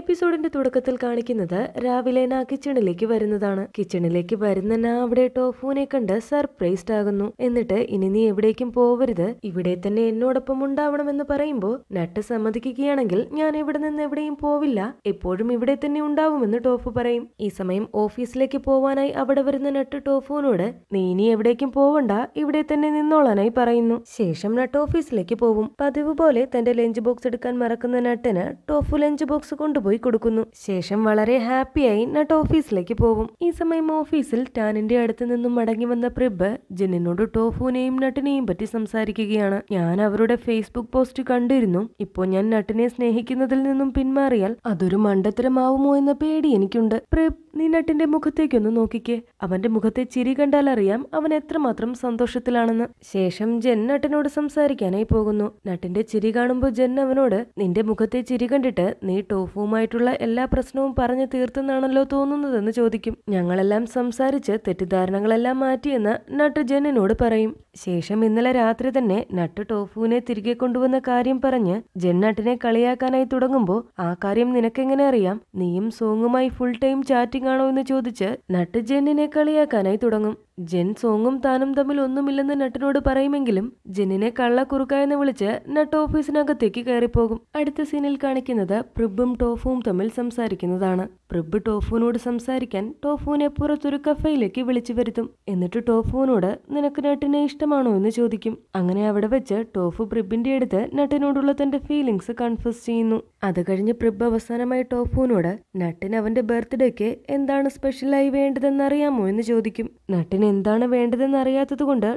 എപ്പിസോഡിന്റെ തുടക്കത്തിൽ കാണിക്കുന്നത് രാവിലെ നാ കിച്ചണിലേക്ക് വരുന്നതാണ് കിച്ചണിലേക്ക് വരുന്ന നാ അവിടെ ടോഫുവിനെ കണ്ട് സർപ്രൈസ്ഡ് ആകുന്നു എന്നിട്ട് ഇനി നീ എവിടേക്കും പോവരുത് ഇവിടെ തന്നെ എന്നോടൊപ്പം ഉണ്ടാവണമെന്ന് പറയുമ്പോൾ നട്ട് സമ്മതിക്കുകയാണെങ്കിൽ ഞാൻ ഇവിടെ നിന്ന് എവിടെയും പോവില്ല എപ്പോഴും ഇവിടെ തന്നെ ഉണ്ടാവുമെന്ന് ടോഫു പറയും ഈ സമയം ഓഫീസിലേക്ക് പോവാനായി അവിടെ വരുന്ന നട്ട് ടോഫുവിനോട് നീ ഇനി എവിടേക്കും പോവണ്ട ഇവിടെ തന്നെ നിന്നോളാനായി പറയുന്നു ശേഷം നട്ട് ഓഫീസിലേക്ക് പോവും പതിവ് പോലെ തന്റെ ലഞ്ച് ബോക്സ് എടുക്കാൻ മറക്കുന്ന നട്ടിന് ടോഫു ലഞ്ച് ബോക്സ് കൊണ്ടുപോയി പോയി കൊടുക്കുന്നു ശേഷം വളരെ ഹാപ്പിയായി നട്ട് ഓഫീസിലേക്ക് പോകും ഈ സമയം ഓഫീസിൽ ടാനിന്റെ അടുത്ത് നിന്നും മടങ്ങി വന്ന പ്രിബ് ജെന്നിനോട് ടോഫുവിനെയും നട്ടിനെയും പറ്റി സംസാരിക്കുകയാണ് ഞാൻ അവരുടെ ഫേസ്ബുക്ക് പോസ്റ്റ് കണ്ടിരുന്നു ഇപ്പോൾ ഞാൻ നട്ടിനെ സ്നേഹിക്കുന്നതിൽ നിന്നും പിന്മാറിയാൽ അതൊരു മണ്ടത്തരമാവുമോ എന്ന പേടി എനിക്കുണ്ട് പ്രിബ് നീനട്ടിന്റെ മുഖത്തേക്കൊന്ന് നോക്കിക്കേ അവന്റെ മുഖത്തെ ചിരി കണ്ടാൽ അറിയാം അവൻ എത്രമാത്രം സന്തോഷത്തിലാണെന്ന് ശേഷം ജെൻ നട്ടിനോട് സംസാരിക്കാനായി പോകുന്നു നട്ടിന്റെ ചിരി കാണുമ്പോൾ ജെൻ അവനോട് നിന്റെ മുഖത്തെ ചിരി കണ്ടിട്ട് നീ ടോഫുമായിട്ടുള്ള എല്ലാ പ്രശ്നവും പറഞ്ഞു തീർത്തെന്നാണല്ലോ തോന്നുന്നതെന്ന് ചോദിക്കും ഞങ്ങളെല്ലാം സംസാരിച്ച് തെറ്റിദ്ധാരണകളെല്ലാം മാറ്റിയെന്ന് നട്ട് ജെന്നിനോട് പറയും ശേഷം ഇന്നലെ രാത്രി തന്നെ നട്ട് ടോഫുവിനെ തിരികെ കൊണ്ടുവന്ന കാര്യം പറഞ്ഞ് ജെൻ നട്ടിനെ കളിയാക്കാനായി തുടങ്ങുമ്പോൾ ആ കാര്യം നിനക്കെങ്ങനെ അറിയാം നീയും സോങ്ങുമായി ഫുൾ ടൈം ചാറ്റ് മീറ്റിംഗ് ആണോ എന്ന് ചോദിച്ച് നട്ട് ജെന്നിനെ കളിയാക്കാനായി തുടങ്ങും ജെൻ സോങ്ങും താനും തമ്മിൽ ഒന്നുമില്ലെന്ന് നട്ടിനോട് പറയുമെങ്കിലും ജെന്നിനെ കള്ളക്കുറുക്കായെന്ന് വിളിച്ച് നട്ട് ഓഫീസിനകത്തേക്ക് കയറിപ്പോകും അടുത്ത സീനിൽ കാണിക്കുന്നത് പ്രിബും ടോഫുവും തമ്മിൽ സംസാരിക്കുന്നതാണ് പ്രിബ് ടോഫുവിനോട് സംസാരിക്കാൻ ടോഫുവിനെ പുറത്തൊരു കഫയിലേക്ക് വിളിച്ചു വരുത്തും എന്നിട്ട് ടോഫുവിനോട് നിനക്ക് നട്ടിനെ ഇഷ്ടമാണോ എന്ന് ചോദിക്കും അങ്ങനെ അവിടെ വെച്ച് ടോഫു പ്രിബിന്റെ അടുത്ത് നട്ടിനോടുള്ള തന്റെ ഫീലിംഗ്സ് കൺഫ്യൂസ് ചെയ്യുന്നു അത് കഴിഞ്ഞ് പ്രിബ് അവസാനമായി ടോഫുവിനോട് നട്ടിന് അവന്റെ ബർത്ത്ഡേക്ക് എന്താണ് സ്പെഷ്യലായി വേണ്ടതെന്ന് അറിയാമോ എന്ന് ചോദിക്കും നട്ടിന് എന്താണ് വേണ്ടതെന്ന് അറിയാത്തത് കൊണ്ട്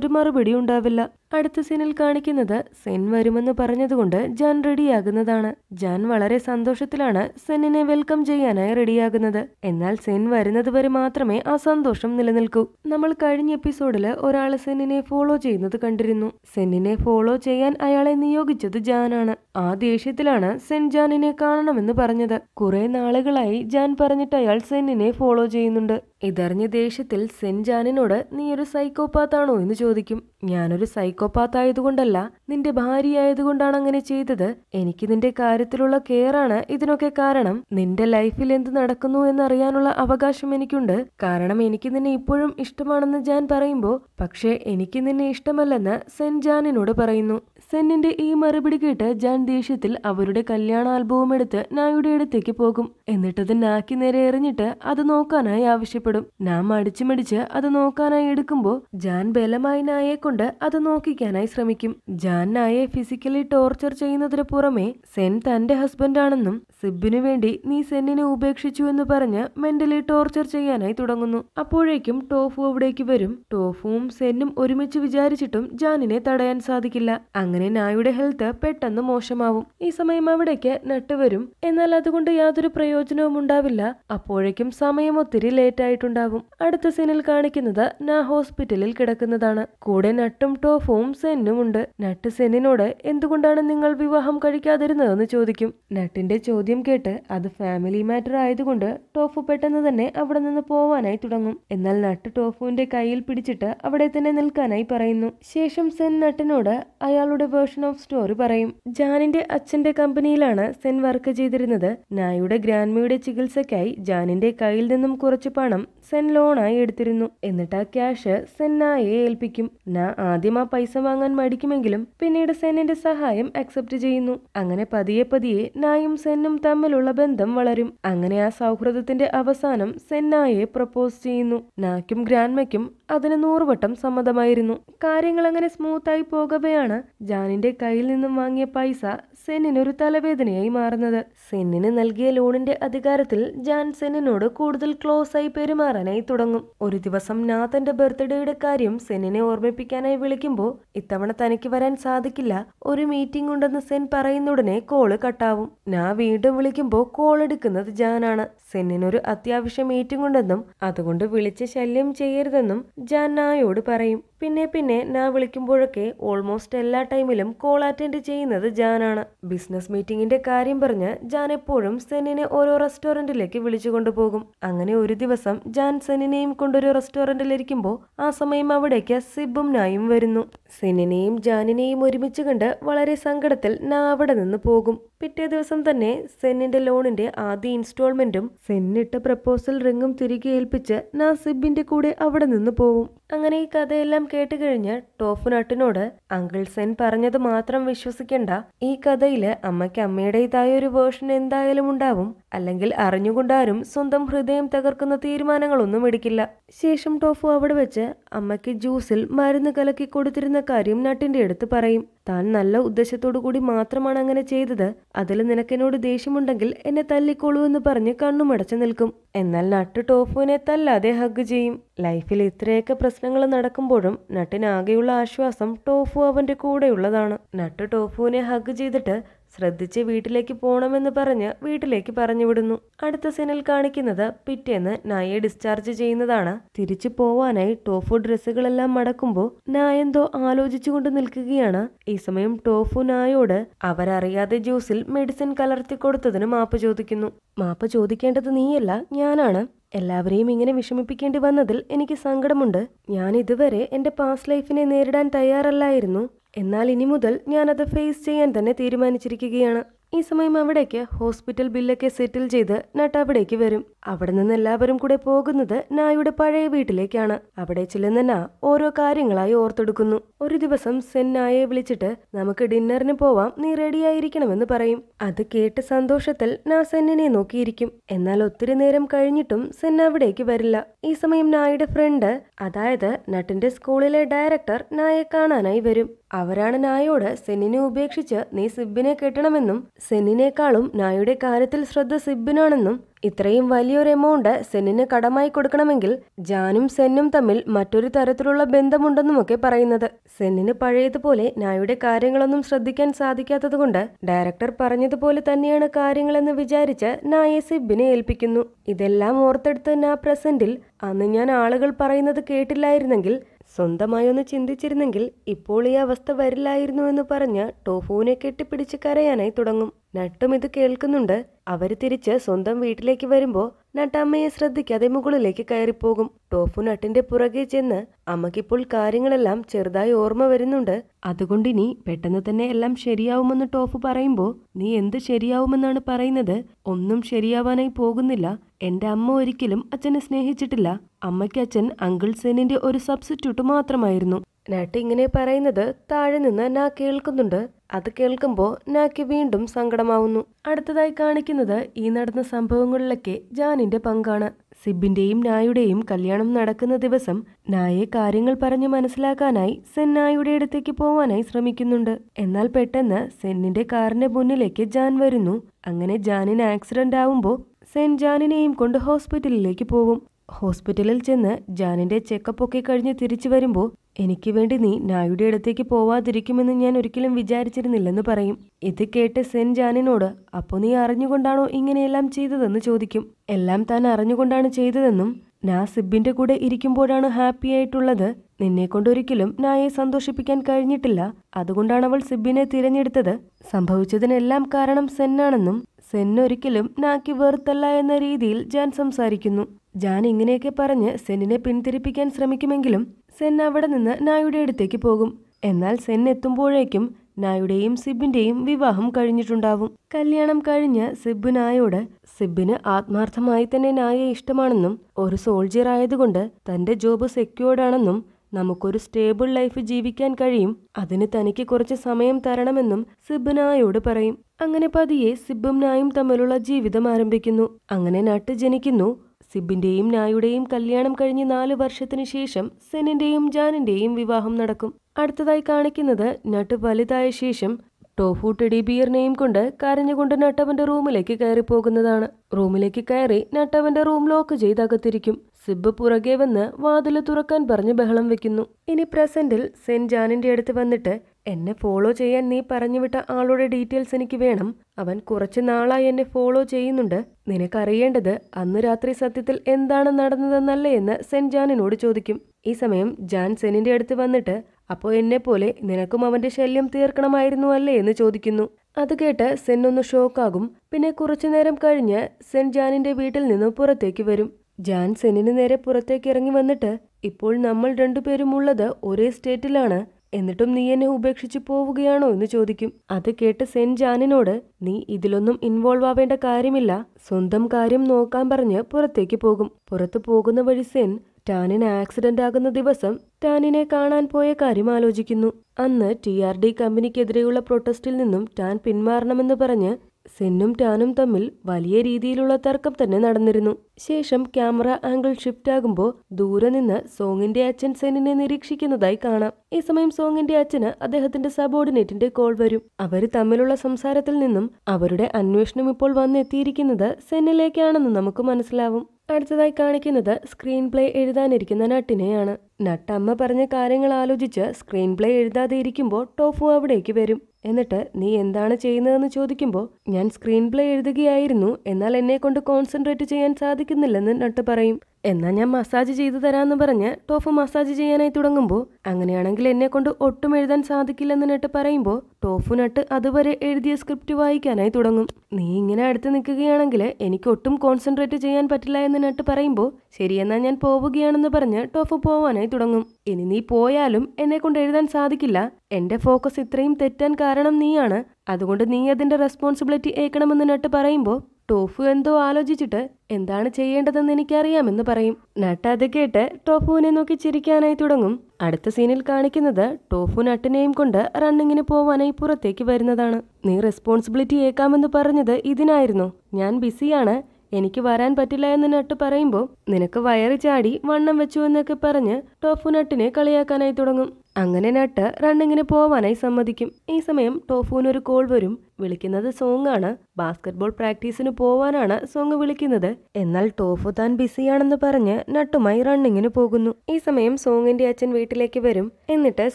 ഒരു മറുപടി ഉണ്ടാവില്ല അടുത്ത സീനിൽ കാണിക്കുന്നത് സെൻ വരുമെന്ന് പറഞ്ഞതുകൊണ്ട് ജാൻ റെഡിയാകുന്നതാണ് ജാൻ വളരെ സന്തോഷത്തിലാണ് സെന്നിനെ വെൽക്കം ചെയ്യാനായി റെഡിയാകുന്നത് എന്നാൽ സെൻ വരുന്നത് വരെ മാത്രമേ ആ സന്തോഷം നിലനിൽക്കൂ നമ്മൾ കഴിഞ്ഞ എപ്പിസോഡില് ഒരാൾ സെന്നിനെ ഫോളോ ചെയ്യുന്നത് കണ്ടിരുന്നു സെന്നിനെ ഫോളോ ചെയ്യാൻ അയാളെ നിയോഗിച്ചത് ജാനാണ് ആ ദേഷ്യത്തിലാണ് സെൻ ജാനിനെ കാണണമെന്ന് പറഞ്ഞത് കുറെ നാളുകളായി ജാൻ പറഞ്ഞിട്ട് അയാൾ സെന്നിനെ ഫോളോ ചെയ്യുന്നുണ്ട് ഇതറിഞ്ഞ ദേഷ്യത്തിൽ സെൻ ജാനിനോട് നീ ഒരു സൈക്കോപാത്താണോ എന്ന് ചോദിക്കും ഞാനൊരു സൈക്കോപാത്ത് ആയതുകൊണ്ടല്ല നിന്റെ ഭാര്യയായതുകൊണ്ടാണ് അങ്ങനെ ചെയ്തത് എനിക്ക് നിന്റെ കാര്യത്തിലുള്ള കെയറാണ് ഇതിനൊക്കെ കാരണം നിന്റെ ലൈഫിൽ എന്ത് നടക്കുന്നു എന്നറിയാനുള്ള അവകാശം എനിക്കുണ്ട് കാരണം എനിക്ക് നിന്നെ ഇപ്പോഴും ഇഷ്ടമാണെന്ന് ജാൻ പറയുമ്പോൾ പക്ഷേ എനിക്ക് നിന്നെ ഇഷ്ടമല്ലെന്ന് സെൻ ജാനിനോട് പറയുന്നു സെന്നിന്റെ ഈ മറുപടി കേട്ട് ജാൻ ദേഷ്യത്തിൽ അവരുടെ കല്യാണ ആൽബവും എടുത്ത് നായുടെ അടുത്തേക്ക് പോകും എന്നിട്ടത് നാക്കി നേരെ എറിഞ്ഞിട്ട് അത് നോക്കാനായി ആവശ്യപ്പെടും നാം അടിച്ചു മടിച്ച് അത് നോക്കാനായി എടുക്കുമ്പോൾ ജാൻ ബലമായി നായെ കൊണ്ട് അത് നോക്കിക്കാനായി ശ്രമിക്കും ജാൻ നായെ ഫിസിക്കലി ടോർച്ചർ ചെയ്യുന്നതിന് പുറമെ സെൻ തന്റെ ഹസ്ബൻഡാണെന്നും സിബിനു വേണ്ടി നീ സെന്നിനെ ഉപേക്ഷിച്ചു എന്ന് പറഞ്ഞ് മെന്റലി ടോർച്ചർ ചെയ്യാനായി തുടങ്ങുന്നു അപ്പോഴേക്കും ടോഫു അവിടേക്ക് വരും ടോഫുവും സെന്നും ഒരുമിച്ച് വിചാരിച്ചിട്ടും ജാനിനെ തടയാൻ സാധിക്കില്ല അങ്ങനെ നായുടെ ഹെൽത്ത് പെട്ടെന്ന് മോശമാവും ഈ സമയം അവിടേക്ക് നട്ട് വരും എന്നാൽ അതുകൊണ്ട് യാതൊരു പ്രയോജനവും ഉണ്ടാവില്ല അപ്പോഴേക്കും സമയം ഒത്തിരി ലേറ്റ് ആയിട്ടുണ്ടാവും അടുത്ത സീനിൽ കാണിക്കുന്നത് നാ ഹോസ്പിറ്റലിൽ കിടക്കുന്നതാണ് കൂടെ നട്ടും ടോഫുവും സെന്നും ഉണ്ട് നട്ട് സെന്നിനോട് എന്തുകൊണ്ടാണ് നിങ്ങൾ വിവാഹം കഴിക്കാതിരുന്നതെന്ന് ചോദിക്കും നട്ടിന്റെ ചോദ്യം ചോദ്യം കേട്ട് അത് ഫാമിലി മാറ്റർ ആയതുകൊണ്ട് ടോഫു പെട്ടെന്ന് തന്നെ അവിടെ നിന്ന് പോവാനായി തുടങ്ങും എന്നാൽ നട്ട് ടോഫുവിന്റെ കയ്യിൽ പിടിച്ചിട്ട് അവിടെ തന്നെ നിൽക്കാനായി പറയുന്നു ശേഷം സെൻ നട്ടിനോട് അയാളുടെ വേർഷൻ ഓഫ് സ്റ്റോറി പറയും ജാനിന്റെ അച്ഛന്റെ കമ്പനിയിലാണ് സെൻ വർക്ക് ചെയ്തിരുന്നത് നായുടെ ഗ്രാൻമയുടെ ചികിത്സയ്ക്കായി ജാനിന്റെ കയ്യിൽ നിന്നും കുറച്ച് പണം സെൻ ലോണായി എടുത്തിരുന്നു എന്നിട്ട് ആ ക്യാഷ് സെന്നായെ ഏൽപ്പിക്കും ന ആദ്യം ആ പൈസ വാങ്ങാൻ മടിക്കുമെങ്കിലും പിന്നീട് സെന്നിന്റെ സഹായം അക്സെപ്റ്റ് ചെയ്യുന്നു അങ്ങനെ പതിയെ പതിയെ നായും സെന്നും തമ്മിലുള്ള ബന്ധം വളരും അങ്ങനെ ആ സൗഹൃദത്തിന്റെ അവസാനം സെന്നായെ പ്രപ്പോസ് ചെയ്യുന്നു നായ്ക്കും ഗ്രാൻമയ്ക്കും അതിന് നൂറുവട്ടം സമ്മതമായിരുന്നു കാര്യങ്ങൾ അങ്ങനെ സ്മൂത്തായി പോകവെയാണ് ജാനിന്റെ കയ്യിൽ നിന്നും വാങ്ങിയ പൈസ സെന്നിനൊരു തലവേദനയായി മാറുന്നത് സെന്നിന് നൽകിയ ലോണിന്റെ അധികാരത്തിൽ ജാൻ സെന്നിനോട് കൂടുതൽ ക്ലോസ് ആയി പെരുമാറാൻ കനയി തുടങ്ങും ഒരു ദിവസം നാഥന്റെ ബർത്ത്ഡേയുടെ കാര്യം സെനിനെ ഓർമ്മിപ്പിക്കാനായി വിളിക്കുമ്പോൾ ഇത്തവണ തനിക്ക് വരാൻ സാധിക്കില്ല ഒരു മീറ്റിംഗ് ഉണ്ടെന്ന് സെൻ പറയുന്നുടനെ കോള് കട്ടാവും നാ വീണ്ടും വിളിക്കുമ്പോൾ കോൾ എടുക്കുന്നത് ജാനാണ് സെന്നിനൊരു അത്യാവശ്യ മീറ്റിംഗ് ഉണ്ടെന്നും അതുകൊണ്ട് വിളിച്ച് ശല്യം ചെയ്യരുതെന്നും ജാൻ നായോട് പറയും പിന്നെ പിന്നെ ഞാൻ വിളിക്കുമ്പോഴൊക്കെ ഓൾമോസ്റ്റ് എല്ലാ ടൈമിലും കോൾ അറ്റൻഡ് ചെയ്യുന്നത് ജാനാണ് ബിസിനസ് മീറ്റിംഗിന്റെ കാര്യം പറഞ്ഞ് ജാൻ എപ്പോഴും സെനിനെ ഓരോ റെസ്റ്റോറൻറ്റിലേക്ക് വിളിച്ചു കൊണ്ടുപോകും അങ്ങനെ ഒരു ദിവസം ജാൻ സെനിനെയും കൊണ്ടൊരു റെസ്റ്റോറൻറ്റിലിരിക്കുമ്പോൾ ആ സമയം അവിടേക്ക് സിബും നായും വരുന്നു സെനിനെയും ജാനിനെയും ഒരുമിച്ച് കണ്ട് വളരെ സങ്കടത്തിൽ ഞാൻ അവിടെ നിന്ന് പോകും പിറ്റേ ദിവസം തന്നെ സെന്നിന്റെ ലോണിന്റെ ആദ്യ ഇൻസ്റ്റാൾമെന്റും സെന്നിട്ട പ്രപ്പോസൽ റിങ്ങും തിരികെ ഏൽപ്പിച്ച് നാസിബിന്റെ കൂടെ അവിടെ നിന്ന് പോവും അങ്ങനെ ഈ കഥയെല്ലാം കേട്ട് കഴിഞ്ഞ് ടോഫു നട്ടിനോട് അങ്കിൾ സെൻ പറഞ്ഞത് മാത്രം വിശ്വസിക്കേണ്ട ഈ കഥയില് അമ്മയ്ക്ക് അമ്മയുടേതായ ഒരു വേർഷൻ എന്തായാലും ഉണ്ടാവും അല്ലെങ്കിൽ അറിഞ്ഞുകൊണ്ടാരും സ്വന്തം ഹൃദയം തകർക്കുന്ന തീരുമാനങ്ങളൊന്നും എടുക്കില്ല ശേഷം ടോഫു അവിടെ വെച്ച് അമ്മയ്ക്ക് ജ്യൂസിൽ മരുന്ന് കലക്കി കൊടുത്തിരുന്ന കാര്യം നട്ടിന്റെ അടുത്ത് പറയും താൻ നല്ല ഉദ്ദേശത്തോടു കൂടി മാത്രമാണ് അങ്ങനെ ചെയ്തത് അതിൽ നിനക്കെന്നോട് ദേഷ്യമുണ്ടെങ്കിൽ എന്നെ തല്ലിക്കോളൂ എന്ന് പറഞ്ഞ് കണ്ണുമടച്ചു നിൽക്കും എന്നാൽ നട്ട് ടോഫുവിനെ തല്ലാതെ ഹഗ് ചെയ്യും ലൈഫിൽ ഇത്രയൊക്കെ പ്രശ്നങ്ങൾ നടക്കുമ്പോഴും നട്ടിനാകെയുള്ള ആശ്വാസം ടോഫു അവന്റെ കൂടെയുള്ളതാണ് നട്ട് ടോഫുവിനെ ഹഗ് ചെയ്തിട്ട് ശ്രദ്ധിച്ച് വീട്ടിലേക്ക് പോകണമെന്ന് പറഞ്ഞ് വീട്ടിലേക്ക് പറഞ്ഞു വിടുന്നു അടുത്ത സീനിൽ കാണിക്കുന്നത് പിറ്റേന്ന് നായയെ ഡിസ്ചാർജ് ചെയ്യുന്നതാണ് തിരിച്ചു പോവാനായി ടോഫു ഡ്രസ്സുകളെല്ലാം മടക്കുമ്പോൾ നായെന്തോ ആലോചിച്ചുകൊണ്ട് നിൽക്കുകയാണ് ഈ സമയം ടോഫു നായോട് അവരറിയാതെ ജ്യൂസിൽ മെഡിസിൻ കലർത്തി കൊടുത്തതിന് മാപ്പ് ചോദിക്കുന്നു മാപ്പ് ചോദിക്കേണ്ടത് നീയല്ല ഞാനാണ് എല്ലാവരെയും ഇങ്ങനെ വിഷമിപ്പിക്കേണ്ടി വന്നതിൽ എനിക്ക് സങ്കടമുണ്ട് ഞാൻ ഇതുവരെ എൻ്റെ പാസ്റ്റ് ലൈഫിനെ നേരിടാൻ തയ്യാറല്ലായിരുന്നു എന്നാൽ ഇനി മുതൽ ഞാനത് ഫേസ് ചെയ്യാൻ തന്നെ തീരുമാനിച്ചിരിക്കുകയാണ് ഈ സമയം അവിടേക്ക് ഹോസ്പിറ്റൽ ബില്ലൊക്കെ സെറ്റിൽ ചെയ്ത് നട്ട അവിടേക്ക് വരും അവിടെ നിന്ന് എല്ലാവരും കൂടെ പോകുന്നത് നായുടെ പഴയ വീട്ടിലേക്കാണ് അവിടെ ചെല്ലുന്ന നാ ഓരോ കാര്യങ്ങളായി ഓർത്തെടുക്കുന്നു ഒരു ദിവസം സെൻ നായയെ വിളിച്ചിട്ട് നമുക്ക് ഡിന്നറിന് പോവാം നീ റെഡിയായിരിക്കണമെന്ന് പറയും അത് കേട്ട സന്തോഷത്തിൽ നാ സെന്നിനെ നോക്കിയിരിക്കും എന്നാൽ ഒത്തിരി നേരം കഴിഞ്ഞിട്ടും സെൻ അവിടേക്ക് വരില്ല ഈ സമയം നായുടെ ഫ്രണ്ട് അതായത് നട്ടിന്റെ സ്കൂളിലെ ഡയറക്ടർ നായെ കാണാനായി വരും അവരാണ് നായോട് സെന്നിനെ ഉപേക്ഷിച്ച് നീ സിബിനെ കെട്ടണമെന്നും സെന്നിനേക്കാളും നായുടെ കാര്യത്തിൽ ശ്രദ്ധ സിബിനാണെന്നും ഇത്രയും വലിയൊരു എമൗണ്ട് സെന്നിന് കടമായി കൊടുക്കണമെങ്കിൽ ജാനും സെന്നും തമ്മിൽ മറ്റൊരു തരത്തിലുള്ള ബന്ധമുണ്ടെന്നുമൊക്കെ പറയുന്നത് സെന്നിന് പഴയതുപോലെ നായുടെ കാര്യങ്ങളൊന്നും ശ്രദ്ധിക്കാൻ സാധിക്കാത്തതുകൊണ്ട് ഡയറക്ടർ പറഞ്ഞതുപോലെ തന്നെയാണ് കാര്യങ്ങളെന്ന് വിചാരിച്ച് നായെ സിബിനെ ഏൽപ്പിക്കുന്നു ഇതെല്ലാം ഓർത്തെടുത്ത് നാ പ്രസന്റിൽ അന്ന് ഞാൻ ആളുകൾ പറയുന്നത് കേട്ടില്ലായിരുന്നെങ്കിൽ സ്വന്തമായൊന്ന് ചിന്തിച്ചിരുന്നെങ്കിൽ ഇപ്പോൾ ഈ അവസ്ഥ വരില്ലായിരുന്നു എന്ന് പറഞ്ഞ് ടോഫുവിനെ കെട്ടിപ്പിടിച്ച് കരയാനായി തുടങ്ങും നട്ടും ഇത് കേൾക്കുന്നുണ്ട് അവർ തിരിച്ച് സ്വന്തം വീട്ടിലേക്ക് വരുമ്പോ നട്ടമ്മയെ ശ്രദ്ധിക്കാതെ മുകളിലേക്ക് കയറിപ്പോകും ടോഫു നട്ടിന്റെ പുറകെ ചെന്ന് അമ്മക്കിപ്പോൾ കാര്യങ്ങളെല്ലാം ചെറുതായി ഓർമ്മ വരുന്നുണ്ട് അതുകൊണ്ട് ഇനി പെട്ടെന്ന് തന്നെ എല്ലാം ശരിയാവുമെന്ന് ടോഫു പറയുമ്പോ നീ എന്ത് ശരിയാവുമെന്നാണ് പറയുന്നത് ഒന്നും ശരിയാവാനായി പോകുന്നില്ല എന്റെ അമ്മ ഒരിക്കലും അച്ഛനെ സ്നേഹിച്ചിട്ടില്ല അമ്മയ്ക്ക് അച്ഛൻ അങ്കിൾ സെനിന്റെ ഒരു സബ്സ്റ്റിറ്റ്യൂട്ട് മാത്രമായിരുന്നു നാട്ട് ഇങ്ങനെ പറയുന്നത് താഴെ നിന്ന് നാ കേൾക്കുന്നുണ്ട് അത് കേൾക്കുമ്പോൾ നാക്ക് വീണ്ടും സങ്കടമാവുന്നു അടുത്തതായി കാണിക്കുന്നത് ഈ നടന്ന സംഭവങ്ങളിലൊക്കെ ജാനിന്റെ പങ്കാണ് സിബിന്റെയും നായുടെയും കല്യാണം നടക്കുന്ന ദിവസം നായെ കാര്യങ്ങൾ പറഞ്ഞു മനസ്സിലാക്കാനായി സെൻ നായുടെ അടുത്തേക്ക് പോവാനായി ശ്രമിക്കുന്നുണ്ട് എന്നാൽ പെട്ടെന്ന് സെന്നിന്റെ കാറിന്റെ മുന്നിലേക്ക് ജാൻ വരുന്നു അങ്ങനെ ജാനിന് ആക്സിഡന്റ് ആവുമ്പോൾ സെൻ ജാനിനെയും കൊണ്ട് ഹോസ്പിറ്റലിലേക്ക് പോവും ഹോസ്പിറ്റലിൽ ചെന്ന് ജാനിന്റെ ചെക്കപ്പ് ഒക്കെ കഴിഞ്ഞ് തിരിച്ചു വരുമ്പോൾ എനിക്ക് വേണ്ടി നീ നായുടെ അടുത്തേക്ക് പോവാതിരിക്കുമെന്ന് ഞാൻ ഒരിക്കലും വിചാരിച്ചിരുന്നില്ലെന്ന് പറയും ഇത് കേട്ട് സെൻ ജാനിനോട് അപ്പോൾ നീ അറിഞ്ഞുകൊണ്ടാണോ ഇങ്ങനെയെല്ലാം ചെയ്തതെന്ന് ചോദിക്കും എല്ലാം താൻ അറിഞ്ഞുകൊണ്ടാണ് ചെയ്തതെന്നും നാ സിബിന്റെ കൂടെ ഇരിക്കുമ്പോഴാണ് ഹാപ്പി ആയിട്ടുള്ളത് നിന്നെ കൊണ്ടൊരിക്കലും നായെ സന്തോഷിപ്പിക്കാൻ കഴിഞ്ഞിട്ടില്ല അതുകൊണ്ടാണ് അവൾ സിബിനെ തിരഞ്ഞെടുത്തത് സംഭവിച്ചതിനെല്ലാം കാരണം സെന്നാണെന്നും സെന്നൊരിക്കലും നാക്ക് വെറുത്തല്ല എന്ന രീതിയിൽ ജാൻ സംസാരിക്കുന്നു ജാൻ ഇങ്ങനെയൊക്കെ പറഞ്ഞ് സെന്നിനെ പിന്തിരിപ്പിക്കാൻ ശ്രമിക്കുമെങ്കിലും സെൻ അവിടെ നിന്ന് നായുടെ അടുത്തേക്ക് പോകും എന്നാൽ സെൻ എത്തുമ്പോഴേക്കും നായുടെയും സിബിന്റെയും വിവാഹം കഴിഞ്ഞിട്ടുണ്ടാവും കല്യാണം കഴിഞ്ഞ് സിബ് നായോട് സിബിന് ആത്മാർത്ഥമായി തന്നെ നായെ ഇഷ്ടമാണെന്നും ഒരു സോൾജിയർ ആയതുകൊണ്ട് തന്റെ ജോബ് സെക്യൂർഡാണെന്നും നമുക്കൊരു സ്റ്റേബിൾ ലൈഫ് ജീവിക്കാൻ കഴിയും അതിന് തനിക്ക് കുറച്ച് സമയം തരണമെന്നും സിബ് നായോട് പറയും അങ്ങനെ പതിയെ സിബും നായും തമ്മിലുള്ള ജീവിതം ആരംഭിക്കുന്നു അങ്ങനെ നട്ട് ജനിക്കുന്നു സിബിന്റെയും നായുടെയും കല്യാണം കഴിഞ്ഞ് നാല് വർഷത്തിനു ശേഷം സെനിന്റെയും ജാനിന്റെയും വിവാഹം നടക്കും അടുത്തതായി കാണിക്കുന്നത് നട്ട് വലുതായ ശേഷം ടോഫു ടെഡി ബിയറിനെയും കൊണ്ട് കരഞ്ഞുകൊണ്ട് നട്ടവന്റെ റൂമിലേക്ക് കയറി പോകുന്നതാണ് റൂമിലേക്ക് കയറി നട്ടവന്റെ റൂം ലോക്ക് ചെയ്ത് അകത്തിരിക്കും സിബ് പുറകെ വന്ന് വാതില് തുറക്കാൻ പറഞ്ഞ് ബഹളം വെക്കുന്നു ഇനി പ്രസന്റിൽ സെൻ ജാനിന്റെ അടുത്ത് വന്നിട്ട് എന്നെ ഫോളോ ചെയ്യാൻ നീ പറഞ്ഞുവിട്ട ആളുടെ ഡീറ്റെയിൽസ് എനിക്ക് വേണം അവൻ കുറച്ച് നാളായി എന്നെ ഫോളോ ചെയ്യുന്നുണ്ട് നിനക്കറിയേണ്ടത് അന്ന് രാത്രി സത്യത്തിൽ എന്താണ് നടന്നതെന്നല്ലേ എന്ന് സെൻ ജാനിനോട് ചോദിക്കും ഈ സമയം ജാൻ സെനിന്റെ അടുത്ത് വന്നിട്ട് അപ്പോൾ എന്നെപ്പോലെ നിനക്കും അവന്റെ ശല്യം തീർക്കണമായിരുന്നു അല്ലേ എന്ന് ചോദിക്കുന്നു അത് കേട്ട് സെൻ ഒന്ന് ഷോക്കാകും പിന്നെ കുറച്ചു നേരം കഴിഞ്ഞ് സെൻ ജാനിന്റെ വീട്ടിൽ നിന്ന് പുറത്തേക്ക് വരും ജാൻ സെനിന് നേരെ പുറത്തേക്ക് ഇറങ്ങി വന്നിട്ട് ഇപ്പോൾ നമ്മൾ രണ്ടുപേരും ഉള്ളത് ഒരേ സ്റ്റേറ്റിലാണ് എന്നിട്ടും നീ എന്നെ ഉപേക്ഷിച്ചു പോവുകയാണോ എന്ന് ചോദിക്കും അത് കേട്ട് സെൻ ജാനിനോട് നീ ഇതിലൊന്നും ഇൻവോൾവ് ആവേണ്ട കാര്യമില്ല സ്വന്തം കാര്യം നോക്കാൻ പറഞ്ഞ് പുറത്തേക്ക് പോകും പുറത്തു പോകുന്ന വഴി സെൻ ടാനിന് ആക്സിഡന്റ് ആകുന്ന ദിവസം ടാനിനെ കാണാൻ പോയ കാര്യം ആലോചിക്കുന്നു അന്ന് ടി ആർ ഡി കമ്പനിക്കെതിരെയുള്ള പ്രൊട്ടസ്റ്റിൽ നിന്നും ടാൻ പിന്മാറണമെന്ന് പറഞ്ഞ് സെന്നും ടാനും തമ്മിൽ വലിയ രീതിയിലുള്ള തർക്കം തന്നെ നടന്നിരുന്നു ശേഷം ക്യാമറ ആംഗിൾ ഷിഫ്റ്റ് ആകുമ്പോൾ ദൂരെ നിന്ന് സോങ്ങിന്റെ അച്ഛൻ സെന്നിനെ നിരീക്ഷിക്കുന്നതായി കാണാം ഈ സമയം സോങ്ങിന്റെ അച്ഛന് അദ്ദേഹത്തിന്റെ സബോർഡിനേറ്റിന്റെ കോൾ വരും അവർ തമ്മിലുള്ള സംസാരത്തിൽ നിന്നും അവരുടെ അന്വേഷണം ഇപ്പോൾ വന്നെത്തിയിരിക്കുന്നത് സെന്നിലേക്കാണെന്ന് നമുക്ക് മനസ്സിലാവും അടുത്തതായി കാണിക്കുന്നത് സ്ക്രീൻ പ്ലേ എഴുതാനിരിക്കുന്ന നട്ടിനെയാണ് നട്ടമ്മ പറഞ്ഞ കാര്യങ്ങൾ ആലോചിച്ച് സ്ക്രീൻ പ്ലേ എഴുതാതെ ഇരിക്കുമ്പോൾ ടോഫു അവിടേക്ക് വരും എന്നിട്ട് നീ എന്താണ് ചെയ്യുന്നതെന്ന് ചോദിക്കുമ്പോൾ ഞാൻ സ്ക്രീൻ പ്ലേ എഴുതുകയായിരുന്നു എന്നാൽ എന്നെ കൊണ്ട് കോൺസെൻട്രേറ്റ് ചെയ്യാൻ സാധിക്കുന്നില്ലെന്ന് നട്ട് പറയും എന്നാൽ ഞാൻ മസാജ് ചെയ്തു തരാമെന്ന് പറഞ്ഞ് ടോഫ് മസാജ് ചെയ്യാനായി തുടങ്ങുമ്പോൾ അങ്ങനെയാണെങ്കിൽ എന്നെ കൊണ്ട് ഒട്ടും എഴുതാൻ സാധിക്കില്ലെന്ന് നട്ട് പറയുമ്പോൾ ടോഫു നട്ട് അതുവരെ എഴുതിയ സ്ക്രിപ്റ്റ് വായിക്കാനായി തുടങ്ങും നീ ഇങ്ങനെ അടുത്ത് നിൽക്കുകയാണെങ്കിൽ എനിക്ക് ഒട്ടും കോൺസെൻട്രേറ്റ് ചെയ്യാൻ പറ്റില്ല എന്ന് നട്ട് പറയുമ്പോൾ ശരിയെന്നാൽ ഞാൻ പോവുകയാണെന്ന് പറഞ്ഞ് ടോഫ് പോവാനായി തുടങ്ങും ഇനി നീ പോയാലും എന്നെ കൊണ്ട് എഴുതാൻ സാധിക്കില്ല എന്റെ ഫോക്കസ് ഇത്രയും തെറ്റാൻ കാരണം നീയാണ് അതുകൊണ്ട് നീ അതിന്റെ റെസ്പോൺസിബിലിറ്റി ഏൽക്കണമെന്ന് നട്ട് പറയുമ്പോൾ ടോഫു എന്തോ ആലോചിച്ചിട്ട് എന്താണ് ചെയ്യേണ്ടതെന്ന് എനിക്കറിയാമെന്ന് പറയും നട്ട് അത് കേട്ട് ടോഫുവിനെ നോക്കി ചിരിക്കാനായി തുടങ്ങും അടുത്ത സീനിൽ കാണിക്കുന്നത് ടോഫു നട്ടിനെയും കൊണ്ട് റണ്ണിങ്ങിന് പോവാനായി പുറത്തേക്ക് വരുന്നതാണ് നീ റെസ്പോൺസിബിലിറ്റി ഏക്കാമെന്ന് പറഞ്ഞത് ഇതിനായിരുന്നു ഞാൻ ബിസിയാണ് എനിക്ക് വരാൻ പറ്റില്ല എന്ന് നട്ട് പറയുമ്പോൾ നിനക്ക് വയറ് ചാടി വണ്ണം വെച്ചു എന്നൊക്കെ പറഞ്ഞ് ടോഫു നട്ടിനെ കളിയാക്കാനായി തുടങ്ങും അങ്ങനെ നട്ട് റണ്ണിങ്ങിന് പോവാനായി സമ്മതിക്കും ഈ സമയം ടോഫുവിന് ഒരു കോൾ വരും വിളിക്കുന്നത് സോങ് ആണ് ബാസ്കറ്റ്ബോൾ പ്രാക്ടീസിന് പോവാനാണ് സോങ് വിളിക്കുന്നത് എന്നാൽ ടോഫു താൻ ബിസിയാണെന്ന് പറഞ്ഞ് നട്ടുമായി റണ്ണിങ്ങിന് പോകുന്നു ഈ സമയം സോങ്ങിന്റെ അച്ഛൻ വീട്ടിലേക്ക് വരും എന്നിട്ട്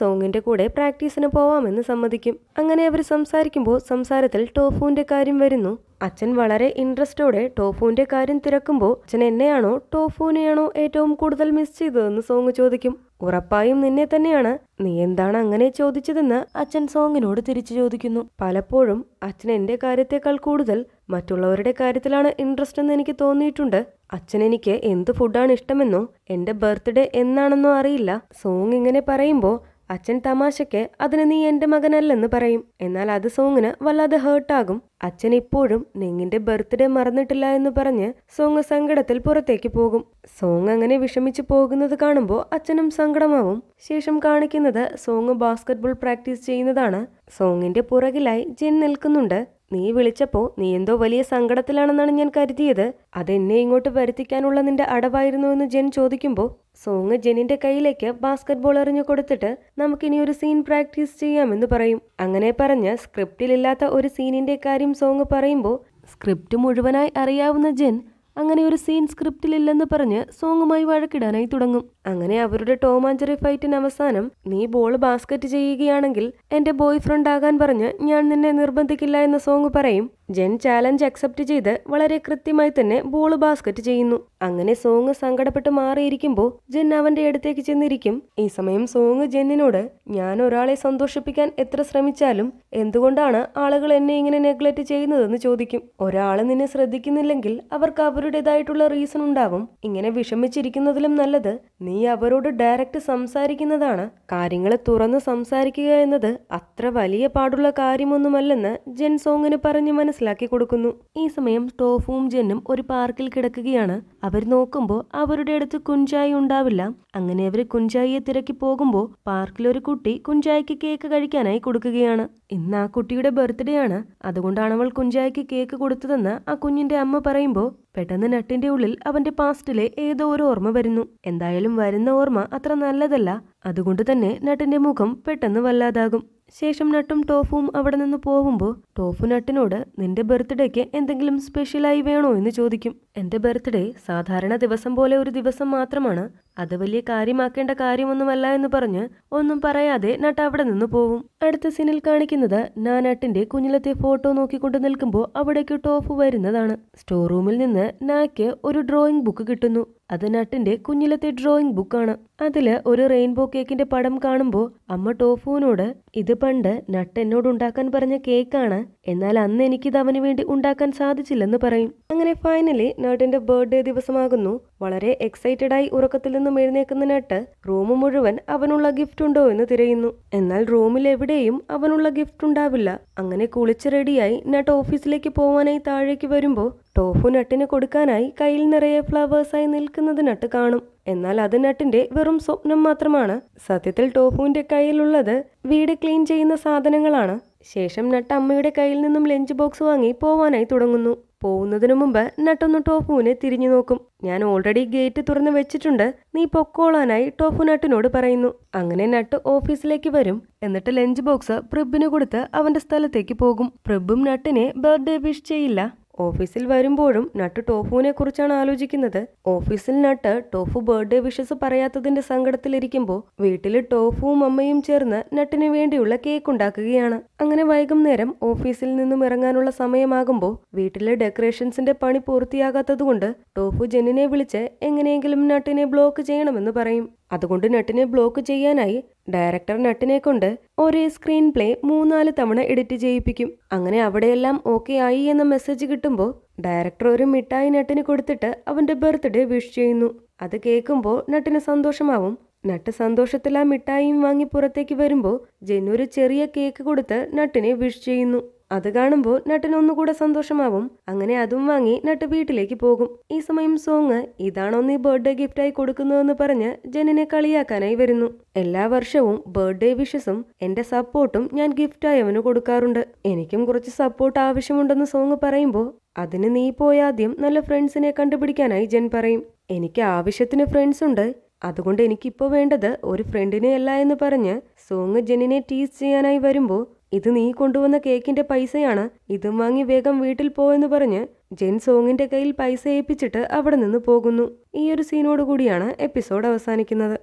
സോങ്ങിന്റെ കൂടെ പ്രാക്ടീസിന് പോവാമെന്ന് സമ്മതിക്കും അങ്ങനെ അവർ സംസാരിക്കുമ്പോൾ സംസാരത്തിൽ ടോഫുവിന്റെ കാര്യം വരുന്നു അച്ഛൻ വളരെ ഇൻട്രസ്റ്റോടെ ടോഫുവിന്റെ കാര്യം തിരക്കുമ്പോൾ അച്ഛൻ എന്നെയാണോ ടോഫുവിനെയാണോ ഏറ്റവും കൂടുതൽ മിസ് ചെയ്തതെന്ന് സോങ് ചോദിക്കും ഉറപ്പായും നിന്നെ തന്നെയാണ് നീ എന്താണ് അങ്ങനെ ചോദിച്ചതെന്ന് അച്ഛൻ സോങ്ങിനോട് തിരിച്ചു ചോദിക്കുന്നു പലപ്പോഴും അച്ഛൻ എന്റെ കാര്യത്തെക്കാൾ കൂടുതൽ മറ്റുള്ളവരുടെ കാര്യത്തിലാണ് ഇൻട്രസ്റ്റ് എന്ന് എനിക്ക് തോന്നിയിട്ടുണ്ട് അച്ഛൻ എനിക്ക് എന്ത് ഫുഡാണ് ഇഷ്ടമെന്നോ എന്റെ ബർത്ത്ഡേ എന്നാണെന്നോ അറിയില്ല സോങ് ഇങ്ങനെ പറയുമ്പോൾ അച്ഛൻ തമാശയ്ക്ക് അതിന് നീ എൻ്റെ മകനല്ലെന്ന് പറയും എന്നാൽ അത് സോങ്ങിന് വല്ലാതെ ഹേർട്ടാകും അച്ഛൻ ഇപ്പോഴും നിങ്ങിന്റെ ബർത്ത്ഡേ മറന്നിട്ടില്ല എന്ന് പറഞ്ഞ് സോങ് സങ്കടത്തിൽ പുറത്തേക്ക് പോകും സോങ് അങ്ങനെ വിഷമിച്ചു പോകുന്നത് കാണുമ്പോൾ അച്ഛനും സങ്കടമാവും ശേഷം കാണിക്കുന്നത് സോങ് ബാസ്കറ്റ്ബോൾ പ്രാക്ടീസ് ചെയ്യുന്നതാണ് സോങ്ങിന്റെ പുറകിലായി ജിൻ നിൽക്കുന്നുണ്ട് നീ വിളിച്ചപ്പോൾ നീ എന്തോ വലിയ സങ്കടത്തിലാണെന്നാണ് ഞാൻ കരുതിയത് അതെന്നെ ഇങ്ങോട്ട് വരുത്തിക്കാനുള്ള നിന്റെ അടവായിരുന്നു എന്ന് ജെൻ ചോദിക്കുമ്പോൾ സോങ് ജെനിന്റെ കയ്യിലേക്ക് ബാസ്കറ്റ് ബോൾ എറിഞ്ഞു കൊടുത്തിട്ട് നമുക്കിനി ഒരു സീൻ പ്രാക്ടീസ് ചെയ്യാമെന്ന് പറയും അങ്ങനെ പറഞ്ഞ് സ്ക്രിപ്റ്റിലില്ലാത്ത ഒരു സീനിന്റെ കാര്യം സോങ് പറയുമ്പോൾ സ്ക്രിപ്റ്റ് മുഴുവനായി അറിയാവുന്ന ജെൻ അങ്ങനെ ഒരു സീൻ സ്ക്രിപ്റ്റിലില്ലെന്ന് പറഞ്ഞ് സോങ്ങുമായി വഴക്കിടാനായി തുടങ്ങും അങ്ങനെ അവരുടെ ടോമാഞ്ചറി ഫൈറ്റിന് അവസാനം നീ ബോൾ ബാസ്കറ്റ് ചെയ്യുകയാണെങ്കിൽ എന്റെ ബോയ് ഫ്രണ്ട് ആകാൻ പറഞ്ഞ് ഞാൻ നിന്നെ നിർബന്ധിക്കില്ല എന്ന സോങ് പറയും ജെൻ ചാലഞ്ച് അക്സെപ്റ്റ് ചെയ്ത് വളരെ കൃത്യമായി തന്നെ ബോൾ ബാസ്കറ്റ് ചെയ്യുന്നു അങ്ങനെ സോങ് സങ്കടപ്പെട്ട് മാറിയിരിക്കുമ്പോൾ ജെൻ അവന്റെ അടുത്തേക്ക് ചെന്നിരിക്കും ഈ സമയം സോങ് ജെന്നിനോട് ഞാൻ ഒരാളെ സന്തോഷിപ്പിക്കാൻ എത്ര ശ്രമിച്ചാലും എന്തുകൊണ്ടാണ് ആളുകൾ എന്നെ ഇങ്ങനെ നെഗ്ലക്റ്റ് ചെയ്യുന്നതെന്ന് ചോദിക്കും ഒരാൾ നിന്നെ ശ്രദ്ധിക്കുന്നില്ലെങ്കിൽ അവർക്ക് അവരുടേതായിട്ടുള്ള റീസൺ ഉണ്ടാവും ഇങ്ങനെ വിഷമിച്ചിരിക്കുന്നതിലും നല്ലത് നീ അവരോട് ഡയറക്റ്റ് സംസാരിക്കുന്നതാണ് കാര്യങ്ങളെ തുറന്ന് സംസാരിക്കുക എന്നത് അത്ര വലിയ പാടുള്ള കാര്യമൊന്നുമല്ലെന്ന് ജെൻ സോങ്ങിന് പറഞ്ഞു മനസ്സിലാക്കി മനസ്സിലാക്കി കൊടുക്കുന്നു ഈ സമയം ടോഫും ജെന്നും ഒരു പാർക്കിൽ കിടക്കുകയാണ് അവർ നോക്കുമ്പോൾ അവരുടെ അടുത്ത് കുഞ്ചായി ഉണ്ടാവില്ല അങ്ങനെ അവർ കുഞ്ചായിയെ തിരക്കി പോകുമ്പോൾ പാർക്കിലൊരു കുട്ടി കുഞ്ചായിക്ക് കേക്ക് കഴിക്കാനായി കൊടുക്കുകയാണ് ഇന്ന് ആ കുട്ടിയുടെ ബർത്ത്ഡേ ആണ് അതുകൊണ്ടാണ് അവൾ കുഞ്ചായിക്ക് കേക്ക് കൊടുത്തതെന്ന് ആ കുഞ്ഞിന്റെ അമ്മ പറയുമ്പോൾ പെട്ടെന്ന് നട്ടിന്റെ ഉള്ളിൽ അവന്റെ പാസ്റ്റിലെ ഏതോ ഒരു ഓർമ്മ വരുന്നു എന്തായാലും വരുന്ന ഓർമ്മ അത്ര നല്ലതല്ല അതുകൊണ്ട് തന്നെ നട്ടിന്റെ മുഖം പെട്ടെന്ന് വല്ലാതാകും ശേഷം നട്ടും ടോഫുവും അവിടെ നിന്ന് പോകുമ്പോൾ ടോഫു നട്ടിനോട് നിന്റെ ബർത്ത്ഡേക്ക് എന്തെങ്കിലും സ്പെഷ്യലായി വേണോ എന്ന് ചോദിക്കും എൻ്റെ ബർത്ത്ഡേ സാധാരണ ദിവസം പോലെ ഒരു ദിവസം മാത്രമാണ് അത് വലിയ കാര്യമാക്കേണ്ട കാര്യമൊന്നുമല്ല എന്ന് പറഞ്ഞ് ഒന്നും പറയാതെ നട്ട് അവിടെ നിന്ന് പോവും അടുത്ത സീനിൽ കാണിക്കുന്നത് നട്ടിന്റെ കുഞ്ഞിലത്തെ ഫോട്ടോ നോക്കിക്കൊണ്ട് നിൽക്കുമ്പോൾ അവിടേക്ക് ടോഫ് വരുന്നതാണ് സ്റ്റോർ റൂമിൽ നിന്ന് നാക്ക് ഒരു ഡ്രോയിങ് ബുക്ക് കിട്ടുന്നു അത് നട്ടിന്റെ കുഞ്ഞിലത്തെ ഡ്രോയിങ് ബുക്കാണ് അതില് ഒരു റെയിൻബോ കേക്കിന്റെ പടം കാണുമ്പോൾ അമ്മ ടോഫുവിനോട് ഇത് പണ്ട് നട്ട് എന്നോട് ഉണ്ടാക്കാൻ പറഞ്ഞ കേക്കാണ് എന്നാൽ അന്ന് എനിക്കിത് അവന് വേണ്ടി ഉണ്ടാക്കാൻ സാധിച്ചില്ലെന്ന് പറയും അങ്ങനെ ഫൈനലി നട്ടിന്റെ ബർത്ത്ഡേ ദിവസമാകുന്നു വളരെ എക്സൈറ്റഡ് ആയി ഉറക്കത്തിൽ നിന്നും എഴുന്നേക്കുന്ന നട്ട് റൂം മുഴുവൻ അവനുള്ള ഗിഫ്റ്റ് ഉണ്ടോ എന്ന് തിരയുന്നു എന്നാൽ റൂമിൽ എവിടെയും അവനുള്ള ഗിഫ്റ്റ് ഉണ്ടാവില്ല അങ്ങനെ കുളിച്ച് റെഡിയായി നട്ട് ഓഫീസിലേക്ക് പോവാനായി താഴേക്ക് വരുമ്പോൾ ടോഫു നട്ടിന് കൊടുക്കാനായി കയ്യിൽ നിറയെ ഫ്ലവേഴ്സായി നിൽക്കുന്നത് നട്ട് കാണും എന്നാൽ അത് നട്ടിന്റെ വെറും സ്വപ്നം മാത്രമാണ് സത്യത്തിൽ ടോഫുവിന്റെ കയ്യിലുള്ളത് വീട് ക്ലീൻ ചെയ്യുന്ന സാധനങ്ങളാണ് ശേഷം നട്ട് അമ്മയുടെ കയ്യിൽ നിന്നും ലഞ്ച് ബോക്സ് വാങ്ങി പോവാനായി തുടങ്ങുന്നു പോകുന്നതിനു മുമ്പ് നട്ടൊന്ന് ടോഫുവിനെ തിരിഞ്ഞു നോക്കും ഞാൻ ഓൾറെഡി ഗേറ്റ് തുറന്ന് വെച്ചിട്ടുണ്ട് നീ പൊക്കോളാനായി ടോഫു നട്ടിനോട് പറയുന്നു അങ്ങനെ നട്ട് ഓഫീസിലേക്ക് വരും എന്നിട്ട് ലഞ്ച് ബോക്സ് പ്രിബിന് കൊടുത്ത് അവന്റെ സ്ഥലത്തേക്ക് പോകും പ്രിബും നട്ടിനെ ബർത്ത്ഡേ വിഷ് ചെയ്യില്ല ഓഫീസിൽ വരുമ്പോഴും നട്ട് ടോഫുവിനെ കുറിച്ചാണ് ആലോചിക്കുന്നത് ഓഫീസിൽ നട്ട് ടോഫു ബർത്ത്ഡേ വിഷസ് പറയാത്തതിന്റെ സങ്കടത്തിലിരിക്കുമ്പോൾ വീട്ടിൽ ടോഫുവും അമ്മയും ചേർന്ന് നട്ടിനു വേണ്ടിയുള്ള കേക്ക് ഉണ്ടാക്കുകയാണ് അങ്ങനെ വൈകുന്നേരം ഓഫീസിൽ നിന്നും ഇറങ്ങാനുള്ള സമയമാകുമ്പോൾ വീട്ടിലെ ഡെക്കറേഷൻസിന്റെ പണി പൂർത്തിയാകാത്തതുകൊണ്ട് ടോഫു ജെന്നിനെ വിളിച്ച് എങ്ങനെയെങ്കിലും നട്ടിനെ ബ്ലോക്ക് ചെയ്യണമെന്ന് പറയും അതുകൊണ്ട് നട്ടിനെ ബ്ലോക്ക് ചെയ്യാനായി ഡയറക്ടർ നട്ടിനെ കൊണ്ട് ഒരേ സ്ക്രീൻ പ്ലേ മൂന്നാല് തവണ എഡിറ്റ് ചെയ്യിപ്പിക്കും അങ്ങനെ അവിടെയെല്ലാം ഓക്കെ ആയി എന്ന മെസ്സേജ് കിട്ടുമ്പോൾ ഡയറക്ടർ ഒരു മിഠായി നട്ടിന് കൊടുത്തിട്ട് അവന്റെ ബർത്ത്ഡേ വിഷ് ചെയ്യുന്നു അത് കേൾക്കുമ്പോൾ നട്ടിന് സന്തോഷമാവും നട്ട് സന്തോഷത്തിൽ ആ മിഠായിയും വാങ്ങി പുറത്തേക്ക് വരുമ്പോൾ ജെന്നു ഒരു ചെറിയ കേക്ക് കൊടുത്ത് നട്ടിനെ വിഷ് ചെയ്യുന്നു അത് കാണുമ്പോൾ നട്ടിന് ഒന്നുകൂടെ സന്തോഷമാവും അങ്ങനെ അതും വാങ്ങി നട്ട് വീട്ടിലേക്ക് പോകും ഈ സമയം സോങ് ഇതാണോ നീ ബർത്ത്ഡേ ഗിഫ്റ്റായി കൊടുക്കുന്നതെന്ന് പറഞ്ഞ് ജെന്നിനെ കളിയാക്കാനായി വരുന്നു എല്ലാ വർഷവും ബർത്ത്ഡേ വിഷസും എന്റെ സപ്പോർട്ടും ഞാൻ ഗിഫ്റ്റായി അവന് കൊടുക്കാറുണ്ട് എനിക്കും കുറച്ച് സപ്പോർട്ട് ആവശ്യമുണ്ടെന്ന് സോങ് പറയുമ്പോൾ അതിന് നീ പോയാദ്യം നല്ല ഫ്രണ്ട്സിനെ കണ്ടുപിടിക്കാനായി ജെൻ പറയും എനിക്ക് ആവശ്യത്തിന് ഫ്രണ്ട്സ് ഉണ്ട് അതുകൊണ്ട് എനിക്കിപ്പോ വേണ്ടത് ഒരു ഫ്രണ്ടിനെ അല്ല എന്ന് പറഞ്ഞ് സോങ് ജെന്നിനെ ടീസ് ചെയ്യാനായി വരുമ്പോൾ ഇത് നീ കൊണ്ടുവന്ന കേക്കിന്റെ പൈസയാണ് ഇതും വാങ്ങി വേഗം വീട്ടിൽ പോവെന്ന് പറഞ്ഞ് ജെൻ സോങ്ങിന്റെ കയ്യിൽ പൈസ ഏൽപ്പിച്ചിട്ട് അവിടെ നിന്ന് പോകുന്നു ഈയൊരു സീനോട് കൂടിയാണ് എപ്പിസോഡ് അവസാനിക്കുന്നത്